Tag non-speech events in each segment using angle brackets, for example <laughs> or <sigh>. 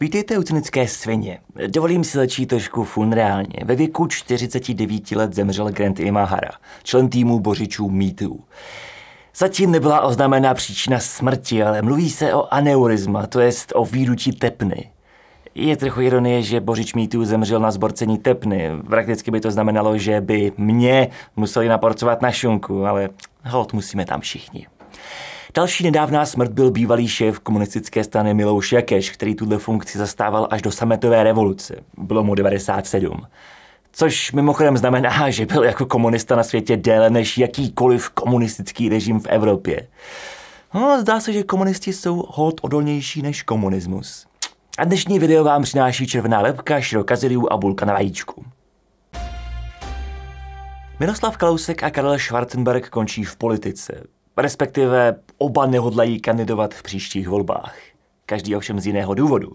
Vítejte u cynické svině. Dovolím si začít trošku funreálně. Ve věku 49 let zemřel Grant Imahara, člen týmu bořičů mýtů. Zatím nebyla oznámena příčina smrti, ale mluví se o aneurizma, to jest o výručí tepny. Je trochu ironie, že Bořič Mýtů zemřel na zborcení tepny. Prakticky by to znamenalo, že by mě museli naporcovat na šunku, ale hod musíme tam všichni. Další nedávná smrt byl bývalý šéf komunistické strany Milouš Jakeš, který tuhle funkci zastával až do sametové revoluce. Bylo mu 97. Což mimochodem znamená, <laughs> že byl jako komunista na světě déle než jakýkoliv komunistický režim v Evropě. No, zdá se, že komunisti jsou hod odolnější než komunismus. A dnešní video vám přináší červená lepka, širokaziliu a bulka na vajíčku. Miroslav Kalousek a Karel Schwarzenberg končí v politice. Respektive oba nehodlají kandidovat v příštích volbách. Každý ovšem z jiného důvodu.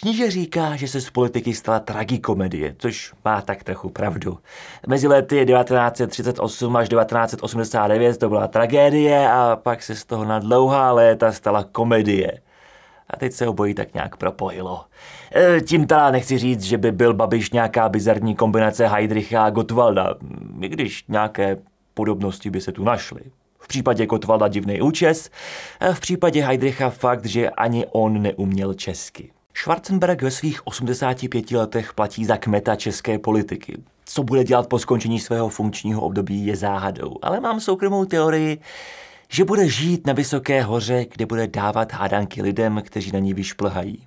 Kníže říká, že se z politiky stala tragikomedie, což má tak trochu pravdu. Mezi lety 1938 až 1989 to byla tragédie a pak se z toho na dlouhá léta stala komedie. A teď se obojí tak nějak propojilo. E, tím teda nechci říct, že by byl Babiš nějaká bizarní kombinace Heidricha a Gottwalda, i když nějaké podobnosti by se tu našly v případě Kotvalda divný účes a eh, v případě Heidricha fakt, že ani on neuměl česky. Schwarzenberg ve svých 85 letech platí za kmeta české politiky. Co bude dělat po skončení svého funkčního období je záhadou, ale mám soukromou teorii, že bude žít na Vysoké hoře, kde bude dávat hádanky lidem, kteří na ní vyšplhají.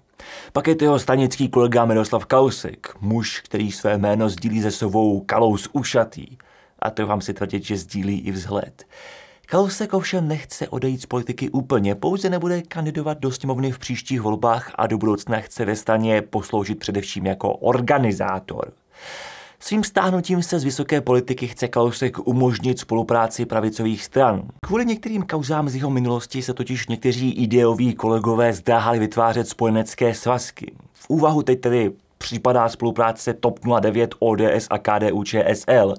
Pak je to jeho stanický kolega Miroslav Kausek, muž, který své jméno sdílí ze sovou Kalous Ušatý. A to vám si tvrdit, že sdílí i vzhled. Kalousek ovšem nechce odejít z politiky úplně, pouze nebude kandidovat do sněmovny v příštích volbách a do budoucna chce ve staně posloužit především jako organizátor. Svým stáhnutím se z vysoké politiky chce Kalousek umožnit spolupráci pravicových stran. Kvůli některým kauzám z jeho minulosti se totiž někteří ideoví kolegové zdáhali vytvářet spojenecké svazky. V úvahu teď tedy připadá spolupráce TOP 09, ODS a KDU ČSL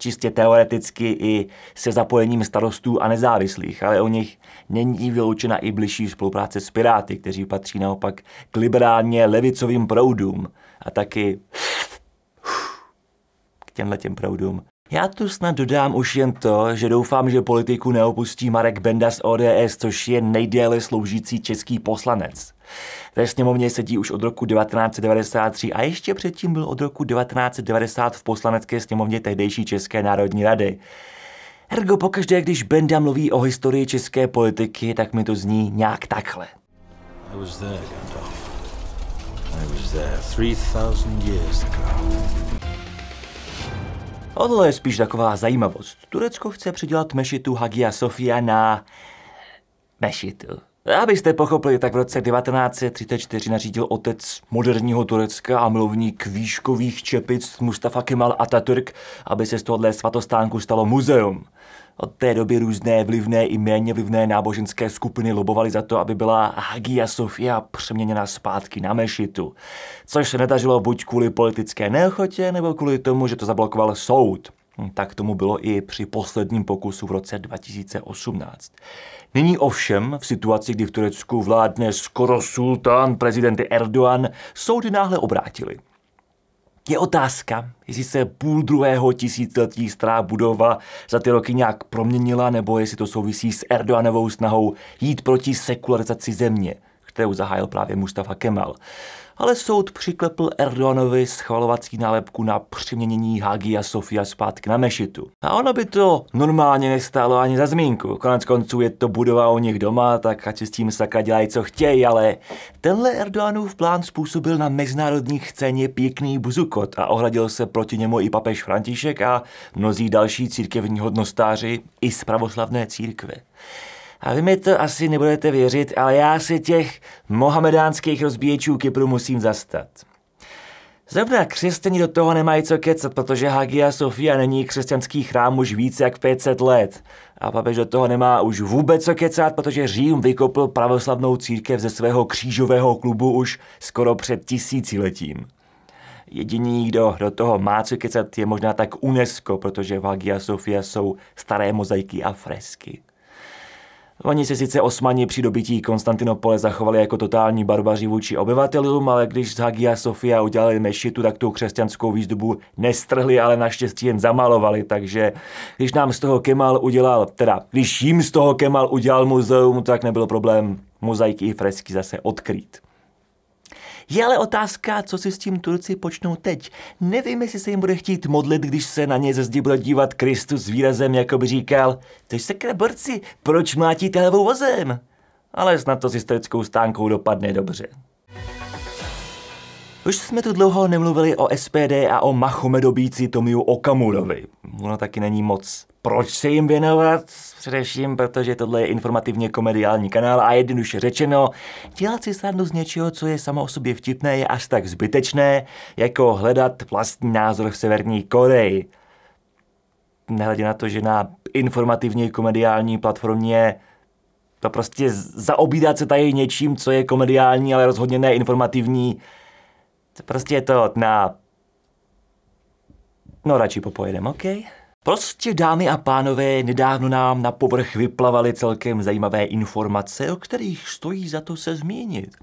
čistě teoreticky i se zapojením starostů a nezávislých, ale o nich není vyloučena i bližší spolupráce s Piráty, kteří patří naopak k liberálně levicovým proudům a taky k těmhle těm proudům já tu snad dodám už jen to, že doufám, že politiku neopustí Marek Benda z ODS, což je nejdéle sloužící český poslanec. Ve sněmovně sedí už od roku 1993 a ještě předtím byl od roku 1990 v poslanecké sněmovně tehdejší České národní rady. Ergo pokaždé, když Benda mluví o historii české politiky, tak mi to zní nějak takhle. I was there, I was there years ago tohle je spíš taková zajímavost. Turecko chce přidělat mešitu Hagia Sofia na... mešitu. Abyste pochopili, tak v roce 1934 nařídil otec moderního Turecka a mluvník výškových čepic Mustafa Kemal Atatürk, aby se z tohohle svatostánku stalo muzeum. Od té doby různé vlivné i méně vlivné náboženské skupiny lobovaly za to, aby byla Hagia Sofia přeměněna zpátky na mešitu. Což se nedařilo buď kvůli politické neochotě, nebo kvůli tomu, že to zablokoval soud. Hm, tak tomu bylo i při posledním pokusu v roce 2018. Nyní ovšem, v situaci, kdy v Turecku vládne skoro sultán prezident Erdogan, soudy náhle obrátili. Je otázka, jestli se půl druhého tisíciletí stará budova za ty roky nějak proměnila, nebo jestli to souvisí s Erdoganovou snahou jít proti sekularizaci země kterou zahájil právě Mustafa Kemal. Ale soud přiklepl Erdoganovi schvalovací nálepku na přiměnění Hagia Sofia zpátky na mešitu. A ono by to normálně nestálo ani za zmínku. Konec konců je to budova o nich doma, tak ať si s tím sakra dělají, co chtějí, ale tenhle Erdoganův plán způsobil na mezinárodní scéně pěkný buzukot a ohradil se proti němu i papež František a mnozí další církevní hodnostáři i z pravoslavné církve. A vy mi to asi nebudete věřit, ale já se těch mohamedánských rozbíječů Kypru musím zastat. Zrovna křesťani do toho nemají co kecat, protože Hagia Sofia není křesťanský chrám už více jak 500 let. A papež do toho nemá už vůbec co kecat, protože Řím vykopl pravoslavnou církev ze svého křížového klubu už skoro před tisíciletím. Jediný, kdo do toho má co kecat, je možná tak UNESCO, protože v Hagia Sofia jsou staré mozaiky a fresky. Oni si sice osmani při dobití Konstantinopole zachovali jako totální barbaři vůči obyvatelům, ale když z Hagia Sofia udělali mešitu, tak tu křesťanskou výzdobu nestrhli, ale naštěstí jen zamalovali, takže když nám z toho Kemal udělal, teda když jim z toho Kemal udělal muzeum, tak nebyl problém mozaiky i fresky zase odkrýt. Je ale otázka, co si s tím Turci počnou teď. Nevím, jestli se jim bude chtít modlit, když se na ně ze zdi bude dívat Kristus výrazem, jako by říkal, tež se kreborci, proč mlátíte levou vozem? Ale snad to s historickou stánkou dopadne dobře. Už jsme tu dlouho nemluvili o SPD a o machomedobíci Tomiu Okamurovi. Ono taky není moc proč se jim věnovat? Především, protože tohle je informativně komediální kanál a jednoduše řečeno, dělat si srandu z něčeho, co je samo o sobě vtipné, je až tak zbytečné, jako hledat vlastní názor v Severní Koreji. Nehledě na to, že na informativní komediální platformě to prostě zaobídat se tady něčím, co je komediální, ale rozhodně neinformativní, informativní, Prostě je to na... No radši popojedem, OK? Prostě dámy a pánové, nedávno nám na povrch vyplavaly celkem zajímavé informace, o kterých stojí za to se zmínit.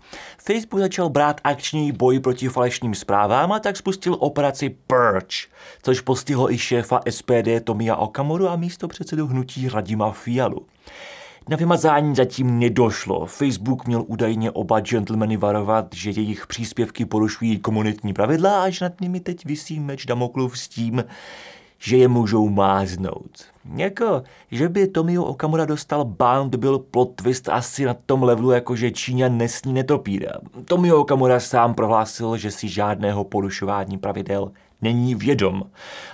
Facebook začal brát akční boj proti falešným zprávám a tak spustil operaci Purge, což postihlo i šéfa SPD Tomia Okamoru a místo předsedu hnutí Radima Fialu. Na vymazání zatím nedošlo. Facebook měl údajně oba gentlemany varovat, že jejich příspěvky porušují komunitní pravidla a že nad nimi teď vysí meč Damoklov s tím, že je můžou máznout. Jako, že by Tomio Okamura dostal bán, byl plot twist asi na tom levelu, jako že Číňa nesní netopíra. Tomio Okamura sám prohlásil, že si žádného porušování pravidel není vědom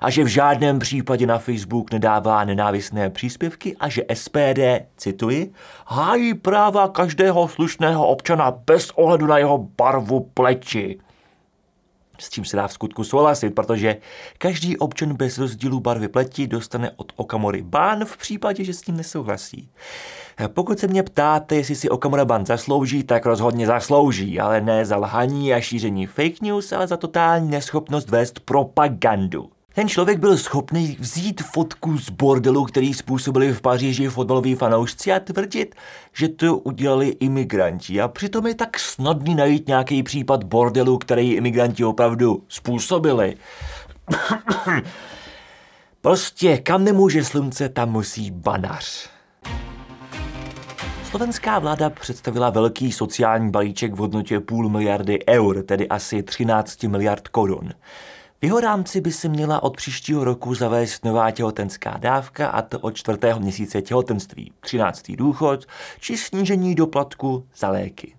a že v žádném případě na Facebook nedává nenávistné příspěvky a že SPD, cituji, hájí práva každého slušného občana bez ohledu na jeho barvu pleči s čím se dá v skutku souhlasit, protože každý občan bez rozdílu barvy pleti dostane od Okamory ban v případě, že s tím nesouhlasí. Pokud se mě ptáte, jestli si Okamura ban zaslouží, tak rozhodně zaslouží, ale ne za lhaní a šíření fake news, ale za totální neschopnost vést propagandu. Ten člověk byl schopný vzít fotku z bordelu, který způsobili v Paříži fotbaloví fanoušci a tvrdit, že to udělali imigranti. A přitom je tak snadný najít nějaký případ bordelu, který imigranti opravdu způsobili. <coughs> prostě kam nemůže slunce, tam musí banař. Slovenská vláda představila velký sociální balíček v hodnotě půl miliardy eur, tedy asi 13 miliard korun. V jeho rámci by se měla od příštího roku zavést nová těhotenská dávka, a to od čtvrtého měsíce těhotenství, 13. důchod či snížení doplatku za léky.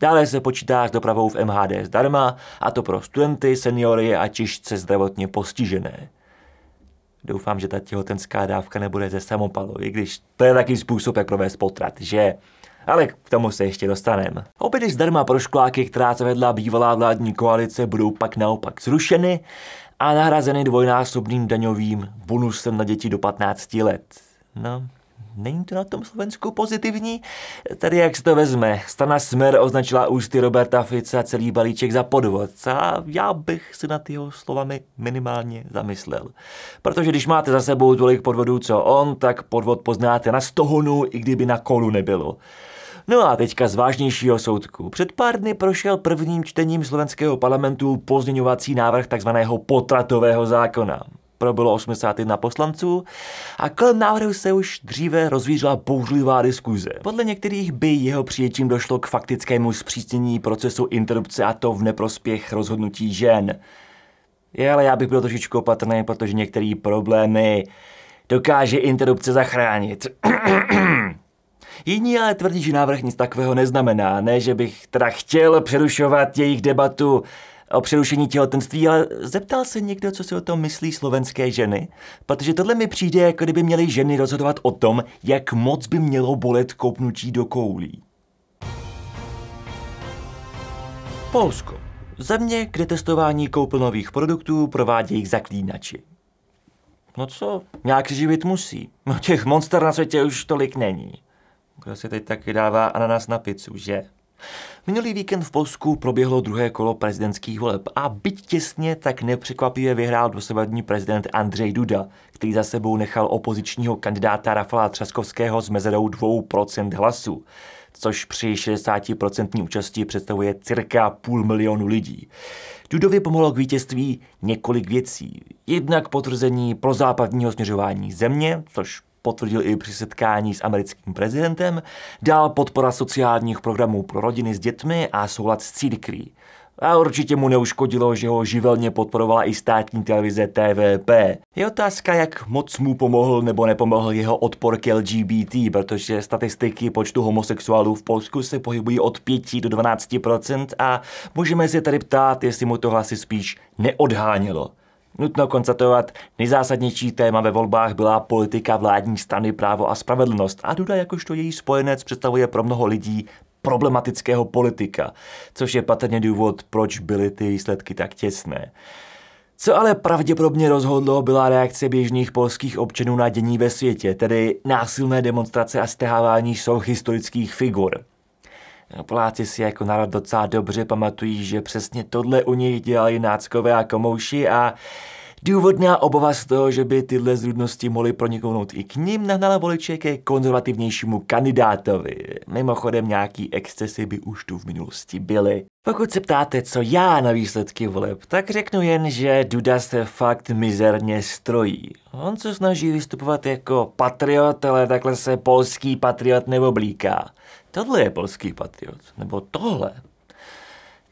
Dále se počítá s dopravou v MHD zdarma, a to pro studenty, seniory a těžce zdravotně postižené. Doufám, že ta těhotenská dávka nebude ze samopalu, i když to je taky způsob, jak provést potrat, že? ale k tomu se ještě dostaneme. Obědy zdarma pro školáky, která se vedla bývalá vládní koalice, budou pak naopak zrušeny a nahrazeny dvojnásobným daňovým bonusem na děti do 15 let. No, není to na tom Slovensku pozitivní? Tady jak se to vezme? Strana Smer označila ústy Roberta Fica celý balíček za podvod a já bych si nad jeho slovami minimálně zamyslel. Protože když máte za sebou tolik podvodů, co on, tak podvod poznáte na stohonu, i kdyby na kolu nebylo. No a teďka z vážnějšího soudku. Před pár dny prošel prvním čtením slovenského parlamentu pozměňovací návrh takzvaného potratového zákona probylo 81 poslanců a kolem návrhu se už dříve rozvířila bouřlivá diskuze. Podle některých by jeho přijetím došlo k faktickému zpřísnění procesu interrupce a to v neprospěch rozhodnutí žen. Je, ale já bych byl trošičku opatrný, protože některé problémy dokáže interrupce zachránit. <clears throat> Jiní ale tvrdí, že návrh nic takového neznamená. Ne, že bych teda chtěl přerušovat jejich debatu o přerušení těhotenství, ale zeptal se někdo, co si o tom myslí slovenské ženy? Protože tohle mi přijde, jako kdyby měly ženy rozhodovat o tom, jak moc by mělo bolet koupnutí do koulí. Polsko. Země, kde testování koupelnových produktů provádějí zaklínači. No co, nějak živit musí. No těch monster na světě už tolik není. Kdo se teď taky dává ananas na pizzu, že? Minulý víkend v Polsku proběhlo druhé kolo prezidentských voleb a byť těsně, tak nepřekvapivě vyhrál dosavadní prezident Andrej Duda, který za sebou nechal opozičního kandidáta Rafala Třaskovského s mezerou 2% hlasů, což při 60% účasti představuje cirka půl milionu lidí. Dudovi pomohlo k vítězství několik věcí. Jednak potvrzení pro západního směřování země, což potvrdil i při setkání s americkým prezidentem, dál podpora sociálních programů pro rodiny s dětmi a soulad s církví. A určitě mu neuškodilo, že ho živelně podporovala i státní televize TVP. Je otázka, jak moc mu pomohl nebo nepomohl jeho odpor k LGBT, protože statistiky počtu homosexuálů v Polsku se pohybují od 5 do 12 a můžeme se tady ptát, jestli mu to asi spíš neodhánělo. Nutno konstatovat, nejzásadnější téma ve volbách byla politika vládní strany právo a spravedlnost a Duda jakožto její spojenec představuje pro mnoho lidí problematického politika, což je patrně důvod, proč byly ty výsledky tak těsné. Co ale pravděpodobně rozhodlo, byla reakce běžných polských občanů na dění ve světě, tedy násilné demonstrace a stehávání jsou historických figur. Poláci si jako národ docela dobře pamatují, že přesně tohle u nich dělali náckové a komouši a Důvodná obava z toho, že by tyhle zrudnosti mohly proniknout i k ním, nahnala voliče ke konzervativnějšímu kandidátovi. Mimochodem nějaký excesy by už tu v minulosti byly. Pokud se ptáte, co já na výsledky voleb, tak řeknu jen, že Duda se fakt mizerně strojí. On se snaží vystupovat jako patriot, ale takhle se polský patriot neoblíká. Tohle je polský patriot, nebo tohle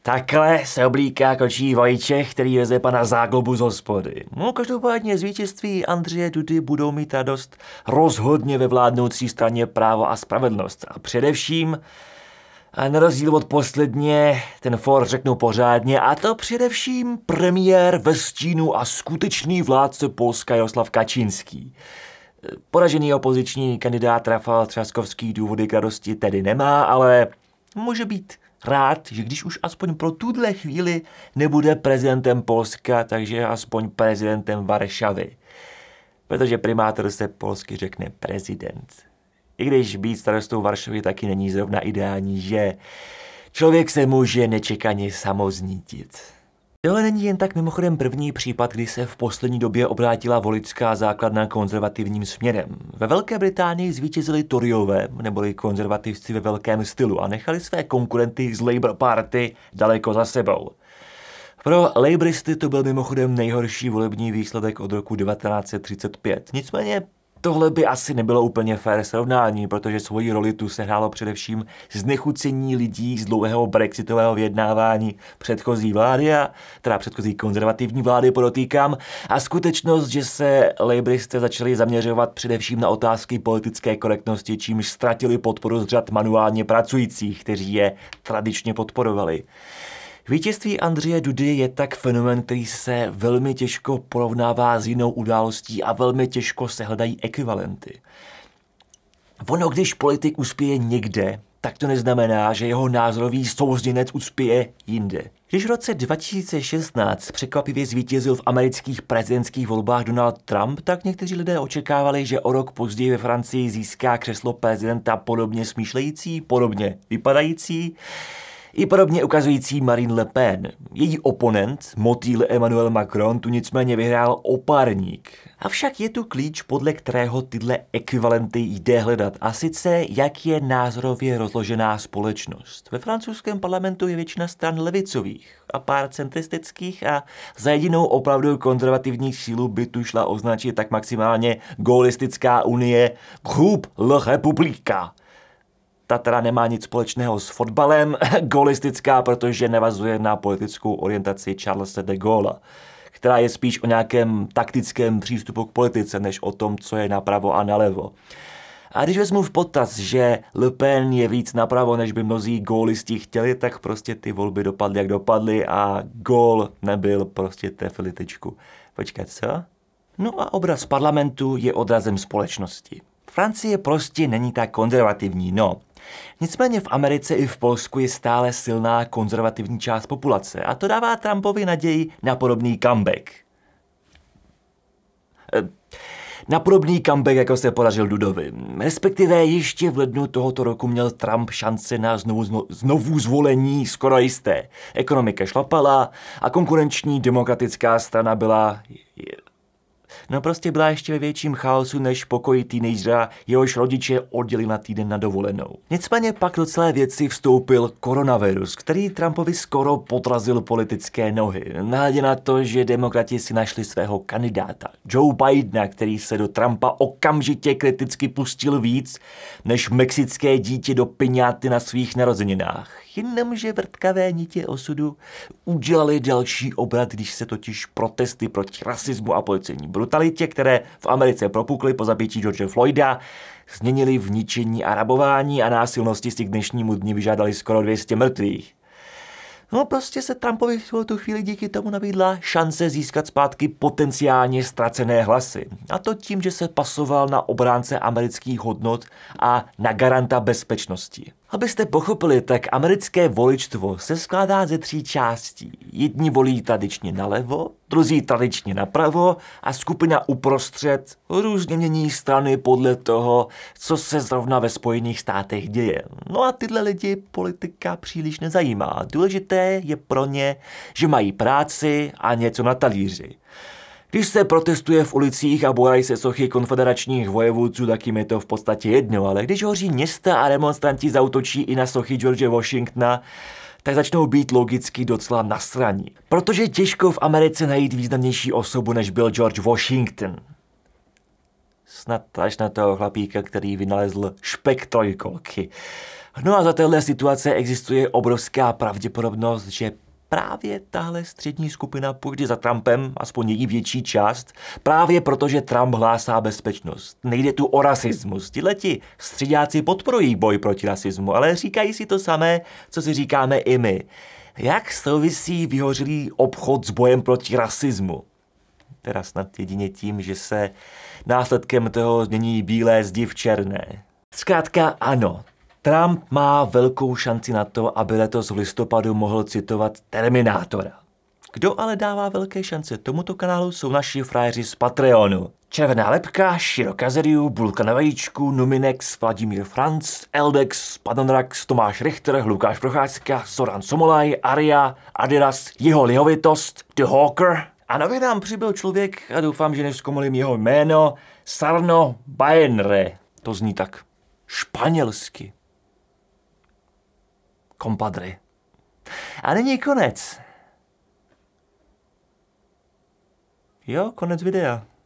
Takhle se oblíká kočí vajíček, který veze pana Záglobu z hospody. No, každopádně z vítězství Andřeje Dudy budou mít radost rozhodně ve vládnoucí straně právo a spravedlnost. A především, a na rozdíl od posledně, ten for řeknu pořádně, a to především premiér ve stínu a skutečný vládce Polska Jaroslav Kačínský. Poražený opoziční kandidát Rafal Třaskovský důvody k radosti tedy nemá, ale může být rád, že když už aspoň pro tuhle chvíli nebude prezidentem Polska, takže aspoň prezidentem Varšavy. Protože primátor se polsky řekne prezident. I když být starostou Varšavy taky není zrovna ideální, že člověk se může nečekaně samoznítit. Tohle není jen tak mimochodem první případ, kdy se v poslední době obrátila voličská základna konzervativním směrem. Ve Velké Británii zvítězili Toryové, neboli konzervativci ve velkém stylu, a nechali své konkurenty z Labour Party daleko za sebou. Pro Labouristy to byl mimochodem nejhorší volební výsledek od roku 1935. Nicméně Tohle by asi nebylo úplně fér srovnání, protože svoji roli tu sehrálo především znechucení lidí z dlouhého brexitového vyjednávání předchozí vlády, a, teda předchozí konzervativní vlády podotýkám, a skutečnost, že se lejbristé začali zaměřovat především na otázky politické korektnosti, čímž ztratili podporu z řad manuálně pracujících, kteří je tradičně podporovali. Vítězství Andřeje Dudy je tak fenomen, který se velmi těžko porovnává s jinou událostí a velmi těžko se hledají ekvivalenty. Ono, když politik uspěje někde, tak to neznamená, že jeho názorový souzněnec uspěje jinde. Když v roce 2016 překvapivě zvítězil v amerických prezidentských volbách Donald Trump, tak někteří lidé očekávali, že o rok později ve Francii získá křeslo prezidenta podobně smýšlející, podobně vypadající i podobně ukazující Marine Le Pen. Její oponent, motýl Emmanuel Macron, tu nicméně vyhrál opárník. Avšak je tu klíč, podle kterého tyhle ekvivalenty jde hledat, a sice jak je názorově rozložená společnost. Ve francouzském parlamentu je většina stran levicových a pár centristických a za jedinou opravdu konzervativní sílu by tu šla označit tak maximálně gaullistická unie Groupe Le République ta teda nemá nic společného s fotbalem, <laughs> golistická, protože nevazuje na politickou orientaci Charlesa de Gaulle, která je spíš o nějakém taktickém přístupu k politice, než o tom, co je napravo a nalevo. A když vezmu v potaz, že Le Pen je víc napravo, než by mnozí gólisti chtěli, tak prostě ty volby dopadly, jak dopadly a gól nebyl prostě té filitičku. Počkat, co? No a obraz parlamentu je odrazem společnosti. Francie prostě není tak konzervativní, no. Nicméně v Americe i v Polsku je stále silná konzervativní část populace a to dává Trumpovi naději na podobný comeback. Eh, na podobný comeback, jako se podařil Dudovi. Respektive ještě v lednu tohoto roku měl Trump šance na znovu, zno, znovu zvolení skoro jisté. Ekonomika šlapala a konkurenční demokratická strana byla No prostě byla ještě ve větším chaosu než pokoji teenagera, jehož rodiče oddělili na týden na dovolenou. Nicméně pak do celé věci vstoupil koronavirus, který Trumpovi skoro potrazil politické nohy. Nahledě na to, že demokrati si našli svého kandidáta, Joe Bidena, který se do Trumpa okamžitě kriticky pustil víc, než mexické dítě do piňáty na svých narozeninách. Jenomže vrtkavé nitě osudu udělali další obrat, když se totiž protesty proti rasismu a policejní brutalitě, které v Americe propukly po zabití George Floyda, změnili v ničení a rabování a násilnosti si k dnešnímu dni vyžádali skoro 200 mrtvých. No prostě se Trumpovi v tu chvíli díky tomu nabídla šance získat zpátky potenciálně ztracené hlasy. A to tím, že se pasoval na obránce amerických hodnot a na garanta bezpečnosti. Abyste pochopili, tak americké voličstvo se skládá ze tří částí. Jedni volí tradičně nalevo, druzí tradičně napravo a skupina uprostřed různě mění strany podle toho, co se zrovna ve Spojených státech děje. No a tyhle lidi politika příliš nezajímá. Důležité je pro ně, že mají práci a něco na talíři. Když se protestuje v ulicích a bojají se sochy konfederačních vojevůdců, tak jim je to v podstatě jedno, ale když hoří města a demonstranti zautočí i na sochy George Washingtona, tak začnou být logicky docela nasraní. Protože těžko v Americe najít významnější osobu, než byl George Washington. Snad až na toho chlapíka, který vynalezl špek trojkolky. No a za téhle situace existuje obrovská pravděpodobnost, že právě tahle střední skupina půjde za Trumpem, aspoň její větší část, právě protože Trump hlásá bezpečnost. Nejde tu o rasismus. Tihleti středáci podporují boj proti rasismu, ale říkají si to samé, co si říkáme i my. Jak souvisí vyhořilý obchod s bojem proti rasismu? Teda snad jedině tím, že se následkem toho změní bílé zdi v černé. Zkrátka ano, Trump má velkou šanci na to, aby letos v listopadu mohl citovat Terminátora. Kdo ale dává velké šance tomuto kanálu, jsou naši frajeři z Patreonu. Červená lepka, Široka Zeriu, Bulka na vajíčku, Numinex, Vladimír Franc, Eldex, Padonrax, Tomáš Richter, Lukáš Procházka, Soran Somolaj, Aria, Adidas, jeho lihovitost, The Hawker. A nově nám přibyl člověk, a doufám, že neskomolím jeho jméno, Sarno Bajenre. To zní tak španělsky kompadry. A není konec. Jo, konec videa.